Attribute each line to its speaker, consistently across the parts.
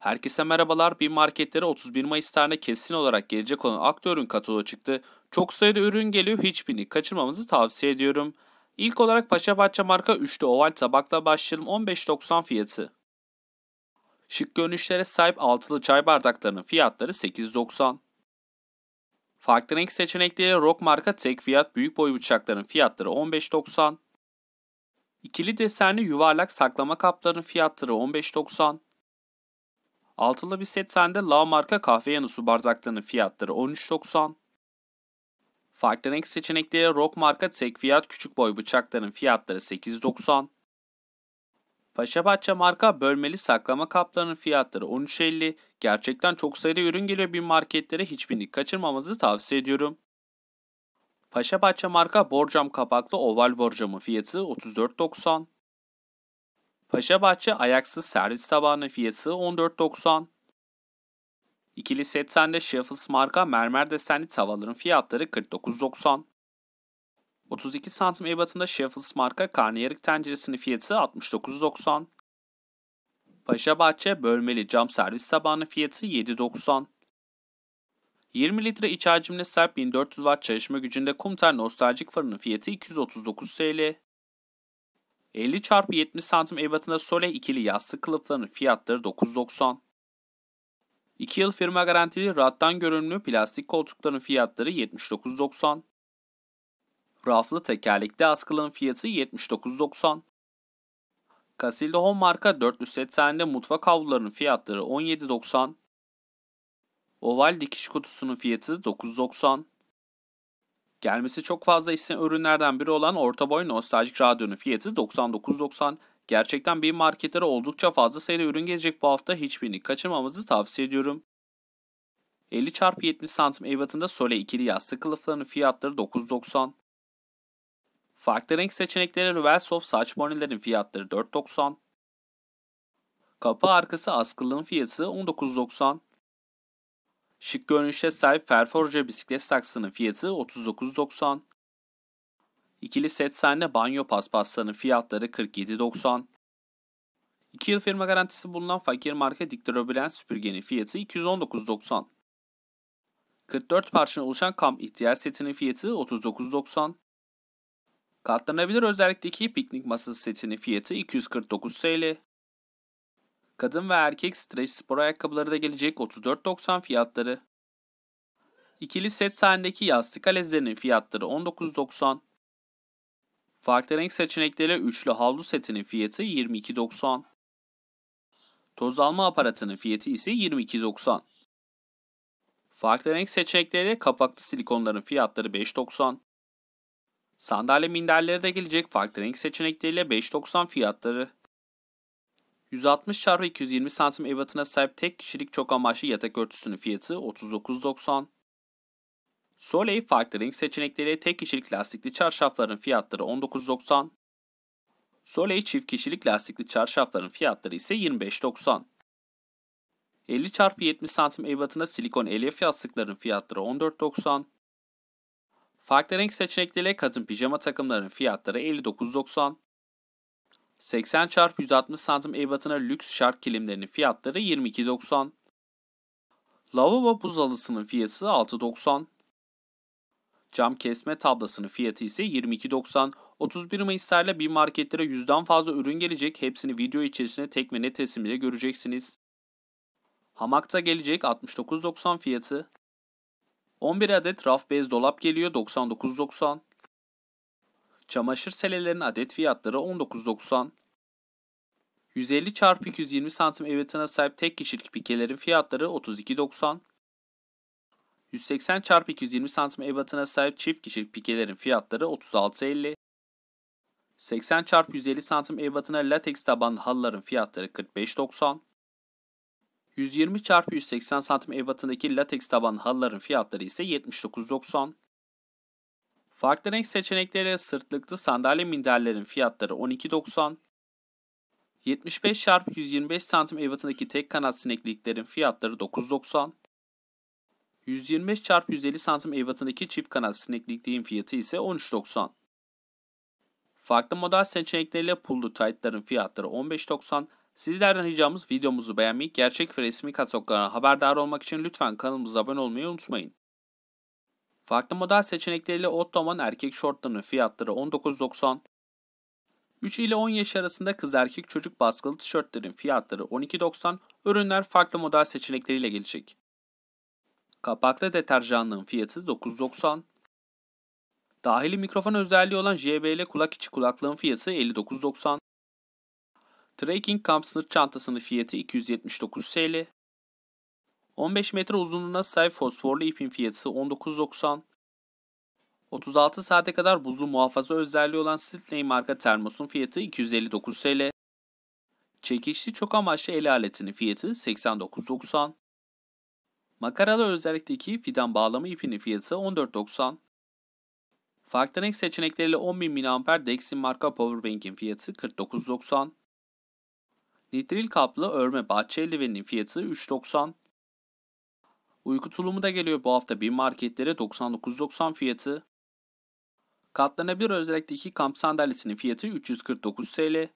Speaker 1: Herkese merhabalar. Bir marketlere 31 Mayıs tarihine kesin olarak gelecek olan aktörün kataloğu çıktı. Çok sayıda ürün geliyor. Hiçbirini kaçırmamızı tavsiye ediyorum. İlk olarak Paşa Bahçe marka üçlü oval tabakla başlayalım. 15.90 fiyatı. Şık görünüşlere sahip altılı çay bardaklarının fiyatları 8.90. Farklı renk seçenekleriyle Rock marka tek fiyat büyük boy bıçakların fiyatları 15.90. İkili desenli yuvarlak saklama kaplarının fiyatları 15.90. Altılı bir set sende La marka kahve yanısı bardaklarının fiyatları 13.90. Farklı renk seçenekleri Rock marka tek fiyat küçük boy bıçakların fiyatları 8.90. Paşa bahçe marka bölmeli saklama kaplarının fiyatları 13.50. Gerçekten çok sayıda ürün geliyor bir marketlere hiçbirini kaçırmamızı tavsiye ediyorum. Paşa bahçe marka borcam kapaklı oval borcamın fiyatı 34.90. Paşabahçe ayaksız servis tabağının fiyatı 14.90. İkili set sende Shuffles marka mermer desenli tavalların fiyatları 49.90. 32 santim ebatında Shuffles marka karnıyarık tenceresinin fiyatı 69.90. Paşabahçe bölmeli cam servis tabağının fiyatı 7.90. 20 litre iç hacimli sert 1400 watt çalışma gücünde Kumter nostaljik fırının fiyatı 239 TL. 50 çarpı 70 santim ebatında Sole ikili yastık kılıflarının fiyatları 9.90. 2 yıl firma garantili rattan görünümlü plastik koltukların fiyatları 79.90. Raflı tekerlekli askılığın fiyatı 79.90. Casilda Home marka dörtlü set halinde mutfak havlularının fiyatları 17.90. Oval dikiş kutusunun fiyatı 9.90. Gelmesi çok fazla isten ürünlerden biri olan orta boy nostaljik radyonun fiyatı 99.90. Gerçekten bir marketlere oldukça fazla sayıda ürün gelecek bu hafta hiçbirini kaçırmamızı tavsiye ediyorum. 50 x 70 santim ebatında sole ikili yastık kılıflarının fiyatları 9.90. Farklı renk seçenekleri Ruvelsoft saç bonelerin fiyatları 4.90. Kapı arkası askılığın fiyatı 19.90. Şık görünüşe sahip ferforje bisiklet saksının fiyatı 39.90. İkili set sahne banyo paspaslarının fiyatları 47.90. 2 yıl firma garantisi bulunan fakir marka Dikdörobilen süpürgenin fiyatı 219.90. 44 parçanın oluşan kamp ihtiyaç setinin fiyatı 39.90. Katlanabilir özellikteki piknik masası setinin fiyatı 249 TL. Kadın ve erkek streç spor ayakkabıları da gelecek 34.90 fiyatları. İkili set sahnedeki yastık alezlerinin fiyatları 19.90. Farklı renk seçenekleri üçlü havlu setinin fiyatı 22.90. Toz alma aparatının fiyatı ise 22.90. Farklı renk seçenekleri kapaklı silikonların fiyatları 5.90. Sandalye minderleri de gelecek farklı renk seçenekleriyle 5.90 fiyatları. 160 çarpı 220 santim ebatına sahip tek kişilik çok amaçlı yatak örtüsünün fiyatı 39.90. Soleil farklı renk seçenekleri tek kişilik lastikli çarşafların fiyatları 19.90. Soleil çift kişilik lastikli çarşafların fiyatları ise 25.90. 50 çarpı 70 santim ebatına silikon elyaf yastıkların fiyatları 14.90. Farklı renk seçenekleriyle kadın pijama takımlarının fiyatları 59.90. 80 çarpı 160 santim ebatına lüks şark kilimlerinin fiyatları 22.90. Lavabo buzalısının fiyatı 6.90. Cam kesme tablasının fiyatı ise 22.90. 31 Mayıs'larla bir marketlere yüzden fazla ürün gelecek. Hepsini video içerisinde tek ve net resimle göreceksiniz. Hamakta gelecek 69.90 fiyatı. 11 adet raf bez dolap geliyor 99.90. Çamaşır selelerinin adet fiyatları 19.90. 150 x 220 santim evetine sahip tek kişilik pikelerin fiyatları 32.90. 180 x 220 santim ebatına sahip çift kişilik pikelerin fiyatları 36.50. 80 x 150 santim ebatına lateks tabanlı halıların fiyatları 45.90. 120 x 180 santim ebatındaki lateks tabanlı halıların fiyatları ise 79.90. Farklı renk seçenekleri sırtlıklı sandalye minderlerin fiyatları 12.90, 75 x 125 cm ebatındaki tek kanat sinekliklerin fiyatları 9.90, 125 x 150 cm ebatındaki çift kanat sineklikliğin fiyatı ise 13.90. Farklı model seçenekleriyle pullu taytların fiyatları 15.90. Sizlerden ricamız videomuzu beğenmeyi, gerçek ve resmi kataloglarına haberdar olmak için lütfen kanalımıza abone olmayı unutmayın. Farklı model seçenekleriyle Ottoman erkek şortlarının fiyatları 19.90, 3 ile 10 yaş arasında kız erkek çocuk baskılı tişörtlerin fiyatları 12.90, ürünler farklı model seçenekleriyle gelecek. Kapaklı deterjanlığın fiyatı 9.90. Dahili mikrofon özelliği olan JBL kulak içi kulaklığın fiyatı 59.90. Trekking kamp Kampsnır çantasının fiyatı 279 TL. 15 metre uzunluğuna sahip fosforlu ipin fiyatı 19.90. 36 saate kadar buzlu muhafaza özelliği olan Sidley marka termosun fiyatı 259 TL. Çekişli çok amaçlı el aletinin fiyatı 89.90. Makaralı özellikteki fidan bağlama ipinin fiyatı 14.90. Farklı renk seçenekleriyle 10.000 mAh Dexin marka powerbank'in fiyatı 49.90. Nitril kaplı örme bahçe eldiveninin fiyatı 3.90. Uyku tulumu da geliyor bu hafta bir marketlere 99.90 fiyatı. Katlanabilir özrekteki kamp sandalyesinin fiyatı 349 TL.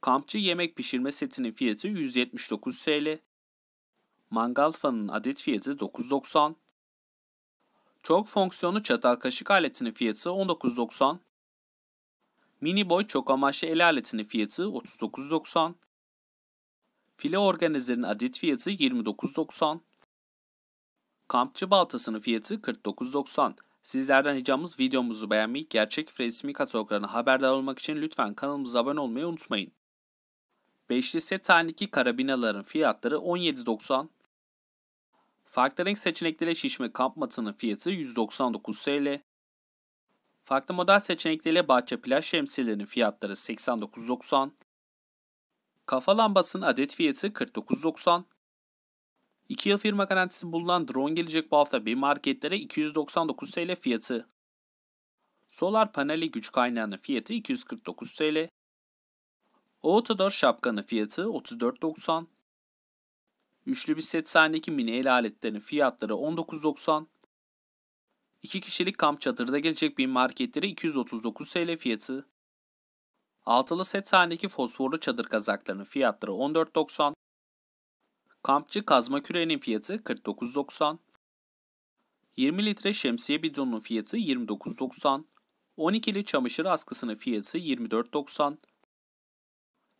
Speaker 1: Kampçı yemek pişirme setinin fiyatı 179 TL. Mangal fanının adet fiyatı 9.90. Çok fonksiyonlu çatal kaşık aletinin fiyatı 19.90. Mini boy çok amaçlı el aletinin fiyatı 39.90. File organizerin adet fiyatı 29.90. Kampçı baltasının fiyatı 49.90. Sizlerden ricamız videomuzu beğenmeyi, gerçek ve resmi kataloglarına haberdar olmak için lütfen kanalımıza abone olmayı unutmayın. Beşli set halindeki karabinaların fiyatları 17.90. Farklı renk seçenekleriyle şişme kamp matının fiyatı 199 TL. Farklı model seçenekleriyle bahçe plaj şemsiyelerinin fiyatları 89.90. Kafa lambasının adet fiyatı 49.90. 2 yıl firma garantisi bulunan drone gelecek bu hafta bir marketlere 299 TL fiyatı. Solar paneli güç kaynağının fiyatı 249 TL. Outdoor şapkanın fiyatı 34.90. Üçlü bir set sahnedeki mini el aletlerinin fiyatları 19.90. 2 kişilik kamp çadırda gelecek bir marketlere 239 TL fiyatı. Altılı set sahnedeki fosforlu çadır kazaklarının fiyatları 14.90. Kampçı kazma kürenin fiyatı 49.90. 20 litre şemsiye bidonunun fiyatı 29.90. 12 12'li çamaşır askısının fiyatı 24.90.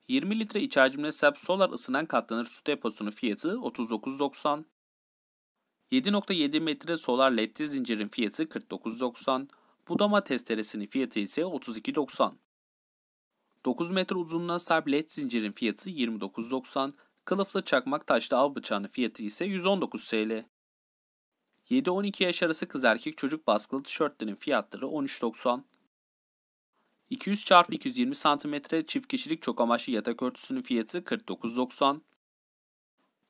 Speaker 1: 20 litre iç hacimli sep solar ısınan katlanır su deposunun fiyatı 39.90. 7.7 metre solar ledli zincirin fiyatı 49.90. Budama testeresinin fiyatı ise 32.90. 9 metre uzunluğuna sahip led zincirin fiyatı 29.90. Kılıflı çakmak taşlı av bıçağının fiyatı ise 119 TL. 7-12 yaş arası kız erkek çocuk baskılı tişörtlerin fiyatları 13.90. 200 x 220 cm çift kişilik çok amaçlı yatak örtüsünün fiyatı 49.90.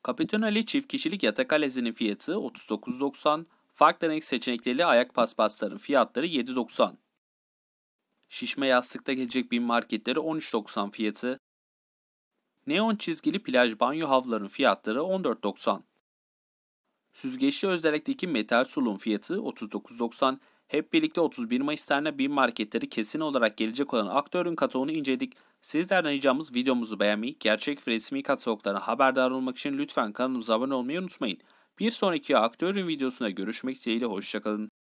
Speaker 1: Capitonali çift kişilik yatak alezinin fiyatı 39.90. Farklı renk seçenekleriyle ayak paspasların fiyatları 7.90. Şişme yastıkta gelecek bin marketleri 13.90 fiyatı. Neon çizgili plaj banyo havluların fiyatları 14.90. Süzgeçli özelekteki metal sulun fiyatı 39.90. Hep birlikte 31 Mayıs tarihine bir marketleri kesin olarak gelecek olan aktörün kataloğunu inceledik. Sizlerden ricamız videomuzu beğenmeyi, gerçek ve resmi kataloglarına haberdar olmak için lütfen kanalımıza abone olmayı unutmayın. Bir sonraki aktörün videosunda görüşmek dileğiyle hoşçakalın.